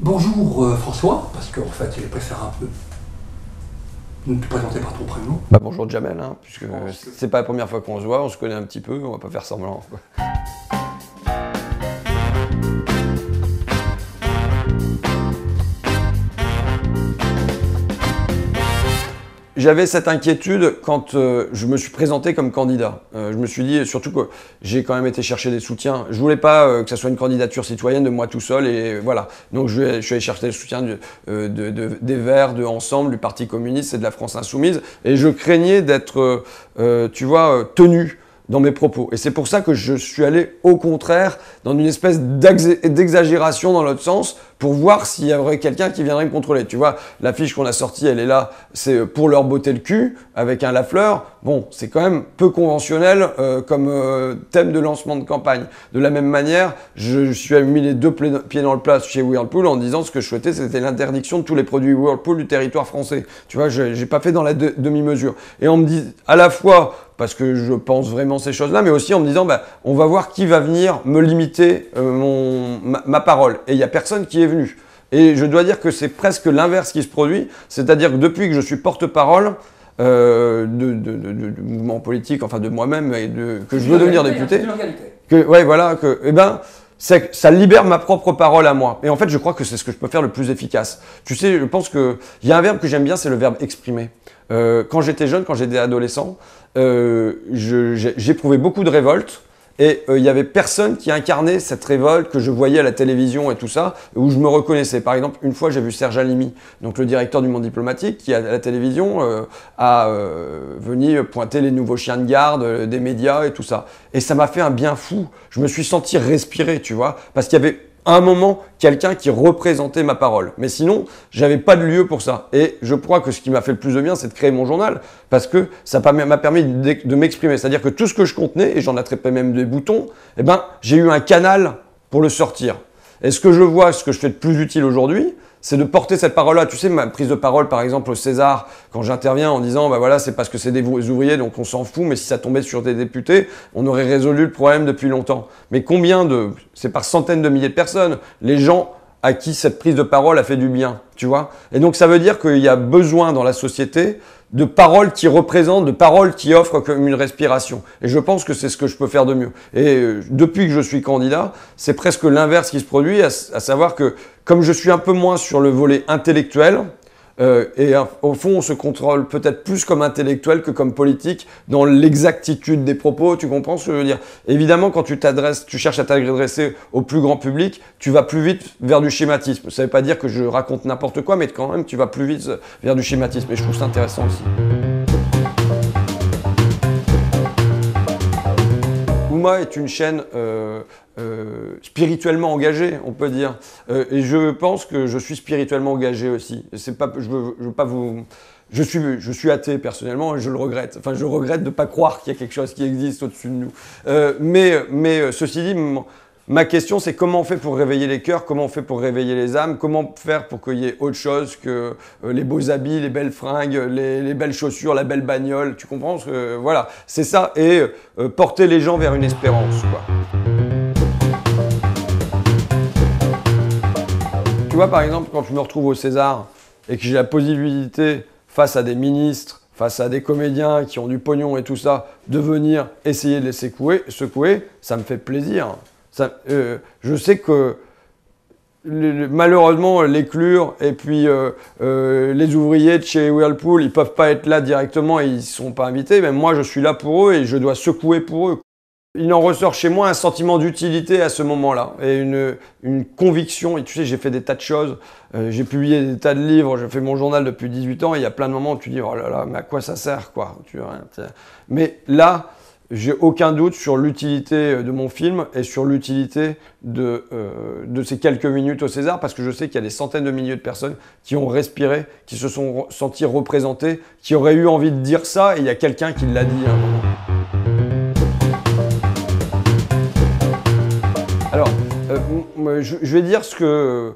Bonjour euh, François, parce qu'en fait, il préfère un peu ne te présenter par ton prénom. Bah bonjour Jamel, hein, puisque c'est pas la première fois qu'on se voit, on se connaît un petit peu, on va pas faire semblant. j'avais cette inquiétude quand euh, je me suis présenté comme candidat. Euh, je me suis dit, surtout que j'ai quand même été chercher des soutiens. Je voulais pas euh, que ce soit une candidature citoyenne de moi tout seul et voilà. Donc je, suis allé chercher le soutien des Verts, de Ensemble, du Parti communiste et de la France insoumise. Et je craignais d'être, tu vois, tenu dans mes propos. Et c'est pour ça que je suis allé au contraire dans une espèce d'exagération dans l'autre sens pour voir s'il y aurait quelqu'un qui viendrait me contrôler. Tu vois, l'affiche qu'on a sortie, elle est là, c'est euh, pour leur botter le cul avec un lafleur. Bon, c'est quand même peu conventionnel euh, comme euh, thème de lancement de campagne. De la même manière, je, je suis mis les deux pieds dans le plat chez Whirlpool en disant ce que je souhaitais, c'était l'interdiction de tous les produits Whirlpool du territoire français. Tu vois, j'ai pas fait dans la demi-mesure. Et on me dit à la fois parce que je pense vraiment ces choses-là, mais aussi en me disant, bah, on va voir qui va venir me limiter mon, ma, ma parole. Et il n'y a personne qui est venu. Et je dois dire que c'est presque l'inverse qui se produit, c'est-à-dire que depuis que je suis porte-parole euh, du mouvement politique, enfin de moi-même, et que je veux devenir député, que, ouais, voilà, que, eh ben, ça libère ma propre parole à moi. Et en fait, je crois que c'est ce que je peux faire le plus efficace. Tu sais, je pense que il y a un verbe que j'aime bien, c'est le verbe exprimer. Euh, quand j'étais jeune, quand j'étais adolescent, euh, j'éprouvais beaucoup de révolte et euh, il y n'y avait personne qui incarnait cette révolte que je voyais à la télévision et tout ça, où je me reconnaissais. Par exemple, une fois, j'ai vu Serge Alimi, donc le directeur du monde diplomatique, qui à la télévision euh, a euh, venu pointer les nouveaux chiens de garde des médias et tout ça. Et ça m'a fait un bien fou. Je me suis senti respirer, tu vois, parce qu'il y avait un moment quelqu'un qui représentait ma parole. Mais sinon, j'avais pas de lieu pour ça. Et je crois que ce qui m'a fait le plus de bien, c'est de créer mon journal, parce que ça m'a permis de m'exprimer. C'est-à-dire que tout ce que je contenais, et j'en attrapais même des boutons, eh ben, j'ai eu un canal pour le sortir. Et ce que je vois, ce que je fais de plus utile aujourd'hui, c'est de porter cette parole-là. Tu sais, ma prise de parole, par exemple, au César, quand j'interviens en disant, bah voilà, c'est parce que c'est des ouvriers, donc on s'en fout, mais si ça tombait sur des députés, on aurait résolu le problème depuis longtemps. Mais combien de, c'est par centaines de milliers de personnes, les gens à qui cette prise de parole a fait du bien, tu vois. Et donc ça veut dire qu'il y a besoin dans la société de paroles qui représentent, de paroles qui offrent comme une respiration. Et je pense que c'est ce que je peux faire de mieux. Et euh, depuis que je suis candidat, c'est presque l'inverse qui se produit, à, savoir que comme je suis un peu moins sur le volet intellectuel, euh, et euh, au fond, on se contrôle peut-être plus comme intellectuel que comme politique dans l'exactitude des propos. Tu comprends ce que je veux dire Évidemment, quand tu t'adresses, tu cherches à t'adresser au plus grand public, tu vas plus vite vers du schématisme. Ça ne veut pas dire que je raconte n'importe quoi, mais quand même, tu vas plus vite vers du schématisme. Et je trouve ça intéressant aussi. Moi est une chaîne euh, euh, spirituellement engagée, on peut dire. Euh, et je pense que je suis spirituellement engagé aussi. C'est pas, je veux, pas vous je suis, je suis athée personnellement et je le regrette. Enfin, je regrette de ne pas croire qu'il y a quelque chose qui existe au-dessus de nous. mais, mais ceci dit, Ma question, c'est comment on fait pour réveiller les cœurs, comment on fait pour réveiller les âmes, comment faire pour qu'il y ait autre chose que euh, les beaux habits, les belles fringues, les, belles chaussures, la belle bagnole, tu comprends Voilà, c'est ça, et euh, porter les gens vers une espérance, Tu vois, par exemple, quand je me retrouve au César et que j'ai la possibilité, face à des ministres, face à des comédiens qui ont du pognon et tout ça, de venir essayer de les secouer, secouer ça me fait plaisir. Euh, je sais que malheureusement, l'éclure et puis euh, euh, les ouvriers de chez Whirlpool, ils peuvent pas être là directement et ils sont pas invités. Mais moi, je suis là pour eux et je dois secouer pour eux. Il en ressort chez moi un sentiment d'utilité à ce moment-là et une, conviction. Et tu sais, j'ai fait des tas de choses, j'ai publié des tas de livres, je fais mon journal depuis 18 ans. Et il y a plein de moments où tu dis oh là là, mais à quoi ça sert quoi tu vois, hein, Mais là, j'ai aucun doute sur l'utilité euh, de mon film et sur l'utilité euh, de, ces quelques minutes au César, parce que je sais qu'il y a des centaines de milliers de personnes qui ont respiré, qui se sont senties représentées, qui auraient eu envie de dire ça, et il y a quelqu'un qui l'a dit à un moment. Alors, euh, je, vais dire ce que...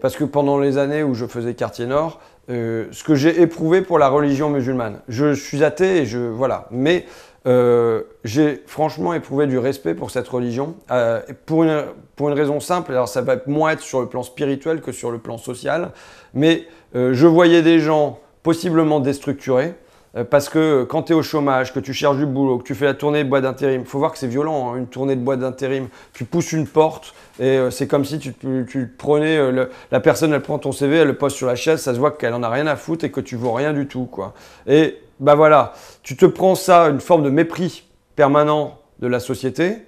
parce que pendant les années où je faisais Quartier Nord, ce que j'ai éprouvé pour la religion musulmane. Je suis athée et je... Voilà. Mais... Euh, j'ai franchement éprouvé du respect pour cette religion, euh, pour, une, pour une raison simple, alors ça va moins être sur le plan spirituel que sur le plan social, mais euh, je voyais des gens possiblement déstructurés, euh, parce que quand tu es au chômage, que tu cherches du boulot, que tu fais la tournée de boîte d'intérim, faut voir que c'est violent, hein, une tournée de boîte d'intérim. Tu pousses une porte et euh, c'est comme si tu, prenais euh, la personne, elle prend ton CV, elle le pose sur la chaise, ça se voit qu'elle en a rien à foutre et que tu vaux rien du tout, quoi. Et bah voilà, tu te prends ça, une forme de mépris permanent de la société.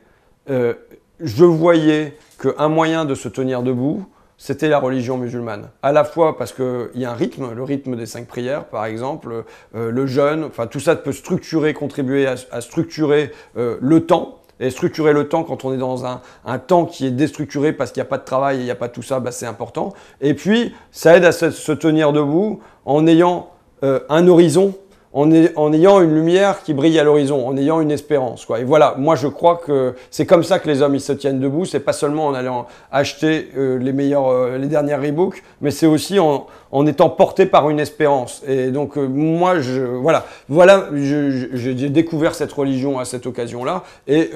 je voyais qu'un moyen de se tenir debout, c'était la religion musulmane. À la fois parce qu'il y a un rythme, le rythme des cinq prières par exemple, euh, le jeûne, enfin tout ça peut structurer, contribuer à, structurer euh, le temps. Et structurer le temps quand on est dans un, temps qui est déstructuré parce qu'il n'y a pas de travail il n'y a pas tout ça, bah, c'est important. Et puis, ça aide à se, tenir debout en ayant euh, un horizon en, ayant une lumière qui brille à l'horizon, en ayant une espérance. Quoi. Et voilà, moi je crois que c'est comme ça que les hommes ils se tiennent debout. C'est pas seulement en allant acheter euh, les meilleurs, euh, les dernières Reebok, mais c'est aussi en, étant porté par une espérance. Et donc euh, moi, voilà, voilà, j'ai découvert cette religion à cette occasion-là, et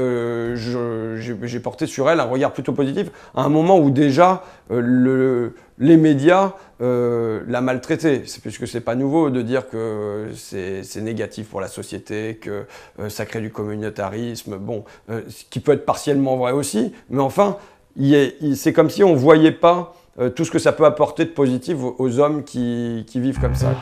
j'ai porté sur elle un regard plutôt positif à un moment où déjà le les médias euh, la C'est puisque c'est pas nouveau de dire que c'est négatif pour la société, que euh, ça crée du communautarisme, bon, euh, ce qui peut être partiellement vrai aussi, mais enfin, c'est comme si on voyait pas euh, tout ce que ça peut apporter de positif aux, hommes qui, qui, vivent comme ça.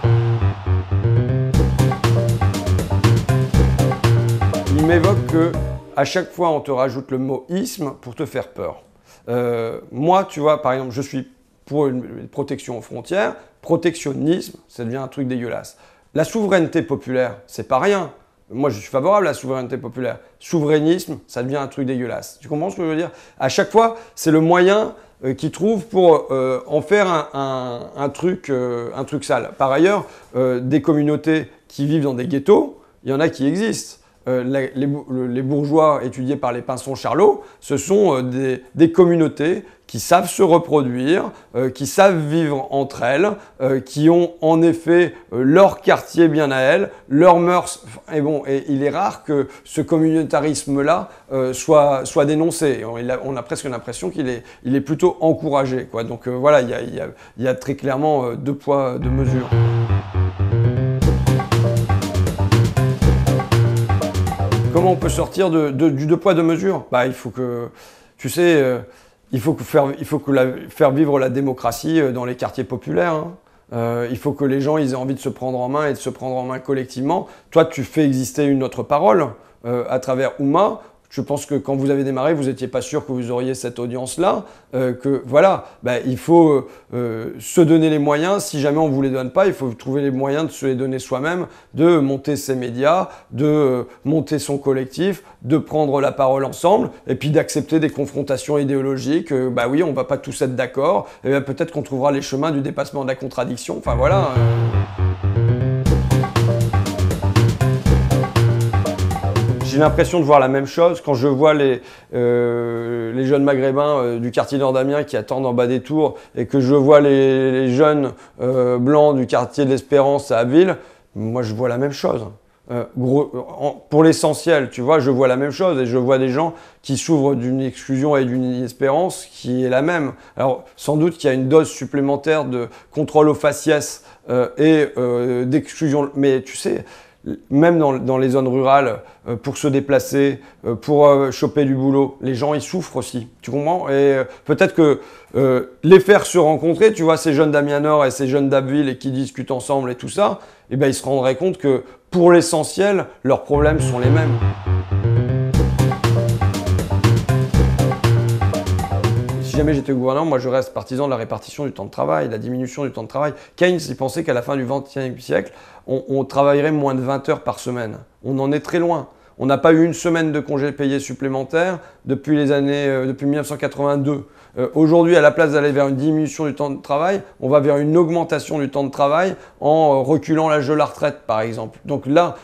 Il m'évoque que à chaque fois on te rajoute le mot isme pour te faire peur. moi, tu vois, par exemple, je suis pour une protection aux frontières. Protectionnisme, ça devient un truc dégueulasse. La souveraineté populaire, c'est pas rien. Moi, je suis favorable à la souveraineté populaire. Souverainisme, ça devient un truc dégueulasse. Tu comprends ce que je veux dire À chaque fois, c'est le moyen euh, qu'ils trouvent pour euh, en faire un, truc, euh, un truc sale. Par ailleurs, des communautés qui vivent dans des ghettos, il y en a qui existent. Euh, les, bourgeois étudiés par les pinsons Charlot, ce sont euh, des, communautés qui savent se reproduire, euh, qui savent vivre entre elles, qui ont en effet leur quartier bien à elles, leurs mœurs. Et bon, il est rare que ce communautarisme-là soit, dénoncé. On, a, presque l'impression qu'il est, plutôt encouragé. Donc voilà, il y a, très clairement deux poids, deux mesures. Comment on peut sortir de, du deux poids, deux mesures bah, Il faut que, tu sais, euh, il faut, faire, il faut que faire vivre la démocratie euh, dans les quartiers populaires. Hein. Euh, il faut que les gens ils aient envie de se prendre en main et de se prendre en main collectivement. Toi, tu fais exister une autre parole à travers Ouma. Je pense que quand vous avez démarré, vous n'étiez pas sûr que vous auriez cette audience-là. Euh, que voilà, bah, il faut euh, se donner les moyens. Si jamais on ne vous les donne pas, il faut trouver les moyens de se les donner soi-même, de monter ses médias, de euh, monter son collectif, de prendre la parole ensemble, et puis d'accepter des confrontations idéologiques. bah oui, on ne va pas tous être d'accord. Et eh peut-être qu'on trouvera les chemins du dépassement de la contradiction. Enfin voilà. j'ai l'impression de voir la même chose quand je vois les, euh, jeunes maghrébins euh, du quartier nord d'amiens qui attendent en bas des tours et que je vois les, jeunes euh, blancs du quartier de l'Espérance à Abbeville. Moi, je vois la même chose. pour l'essentiel, tu vois, je vois la même chose et je vois des gens qui s'ouvrent d'une exclusion et d'une espérance qui est la même. Alors, sans doute qu'il y a une dose supplémentaire de contrôle aux faciès et d'exclusion, mais tu sais, même dans, les zones rurales, euh, pour se déplacer, euh, pour euh, choper du boulot, les gens ils souffrent aussi. Tu comprends Et peut-être que les faire se rencontrer, tu vois, ces jeunes d'Amianor et ces jeunes d'Abbeville et qui discutent ensemble et tout ça, eh ben, ils se rendraient compte que pour l'essentiel, leurs problèmes sont les mêmes. jamais j'étais gouvernant, moi je reste partisan de la répartition du temps de travail, de la diminution du temps de travail. Keynes, il pensait qu'à la fin du 21e siècle, on travaillerait moins de 20 heures par semaine. On en est très loin. On n'a pas eu une semaine de congés payés supplémentaires depuis les années, euh, depuis 1982. Euh, aujourd'hui, à la place d'aller vers une diminution du temps de travail, on va vers une augmentation du temps de travail en euh, reculant l'âge de la retraite, par exemple. Donc là,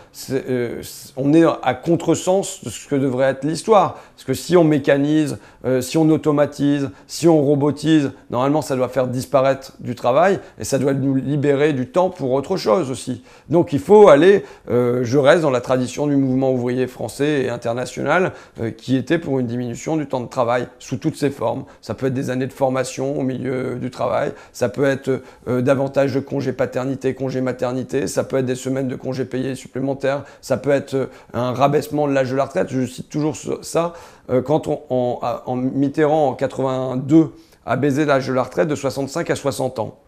on est à contresens de ce que devrait être l'histoire. Parce que si on mécanise, si on automatise, si on robotise, normalement, ça doit faire disparaître du travail et ça doit nous libérer du temps pour autre chose aussi. Donc il faut aller, je reste dans la tradition du mouvement ouvrier français et international euh, qui était pour une diminution du temps de travail sous toutes ses formes. Ça peut être des années de formation au milieu du travail, ça peut être euh, davantage de congés paternité, congés maternité, ça peut être des semaines de congés payés supplémentaires, ça peut être euh, un rabaissement de l'âge de la retraite. Je cite toujours ça. quand on, en Mitterrand en 82 a baisé l'âge de la retraite de 65 à 60 ans.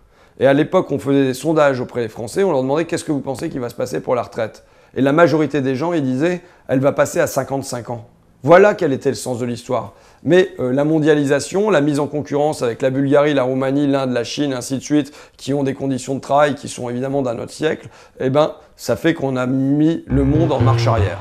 Et à l'époque, on faisait des sondages auprès des Français, on leur demandait qu'est-ce que vous pensez qu'il va se passer pour la retraite. Et la majorité des gens, ils disaient, elle va passer à 55 ans. Voilà quel était le sens de l'histoire. Mais euh, la mondialisation, la mise en concurrence avec la Bulgarie, la Roumanie, l'Inde, la Chine, ainsi de suite, qui ont des conditions de travail qui sont évidemment d'un autre siècle, eh ben, ça fait qu'on a mis le monde en marche arrière.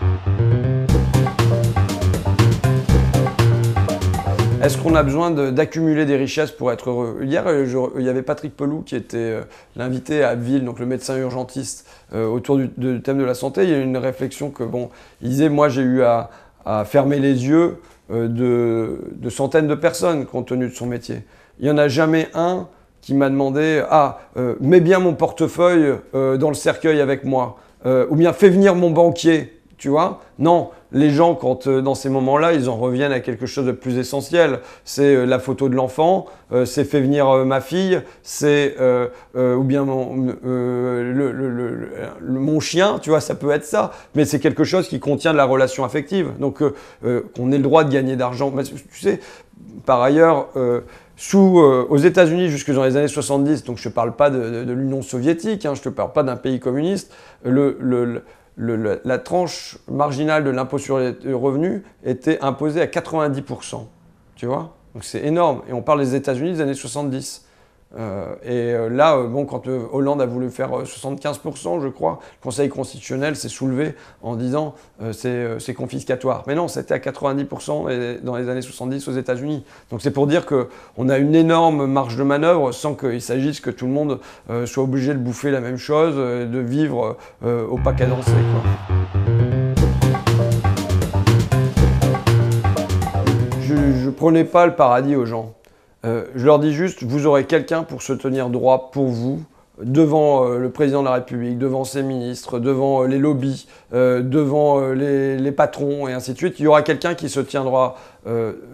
Est-ce qu'on a besoin d'accumuler des richesses pour être heureux Hier, euh, il y avait Patrick Peloux qui était euh, l'invité à Abbeville, donc le médecin urgentiste, euh, autour du, thème de la santé. Il y a eu une réflexion que, bon, il disait, moi j'ai eu à, fermer les yeux de, de, centaines de personnes compte tenu de son métier. Il n'y en a jamais un qui m'a demandé, ah, mets bien mon portefeuille dans le cercueil avec moi, ou bien fais venir mon banquier tu vois Non, les gens, quand euh, dans ces moments-là, ils en reviennent à quelque chose de plus essentiel. C'est euh, la photo de l'enfant, euh, c'est fait venir ma fille, c'est ou bien mon, chien, tu vois, ça peut être ça. Mais c'est quelque chose qui contient de la relation affective. Donc, qu'on ait le droit de gagner d'argent. Tu sais, par ailleurs, sous, aux États-Unis jusque dans les années 70, donc je ne parle pas de, l'Union soviétique, hein, je ne te parle pas d'un pays communiste, le, la tranche marginale de l'impôt sur les revenus était imposée à 90%. Tu vois Donc c'est énorme. Et on parle des États-Unis des années 70. Euh, et euh, là, euh, bon, quand Hollande a voulu faire 75%, je crois, le Conseil constitutionnel s'est soulevé en disant c'est confiscatoire. Mais non, c'était à 90% dans les années 70 aux États-Unis. Donc c'est pour dire qu'on a une énorme marge de manœuvre sans qu'il s'agisse que tout le monde soit obligé de bouffer la même chose, de vivre au pas cadencé. Je ne prenais pas le paradis aux gens. Euh, je leur dis juste, vous aurez quelqu'un pour se tenir droit pour vous devant euh, le président de la République, devant ses ministres, devant euh, les lobbies, devant les, patrons et ainsi de suite. Il y aura quelqu'un qui se tiendra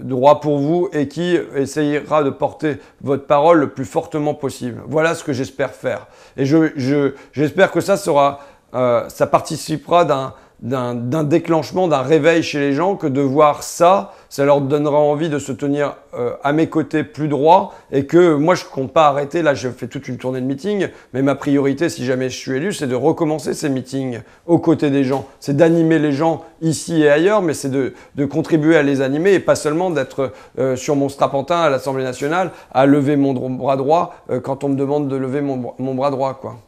droit pour vous et qui essayera de porter votre parole le plus fortement possible. Voilà ce que j'espère faire. Et j'espère que ça participera d'un d'un déclenchement, d'un réveil chez les gens que de voir ça, ça leur donnera envie de se tenir euh, à mes côtés plus droit et que moi je compte pas arrêter, là je fais toute une tournée de meetings, mais ma priorité si jamais je suis élu, c'est de recommencer ces meetings aux côtés des gens, c'est d'animer les gens ici et ailleurs, mais c'est de, contribuer à les animer et pas seulement d'être euh, sur mon strapantin à l'Assemblée nationale à lever mon bras droit euh, quand on me demande de lever mon, mon bras droit quoi.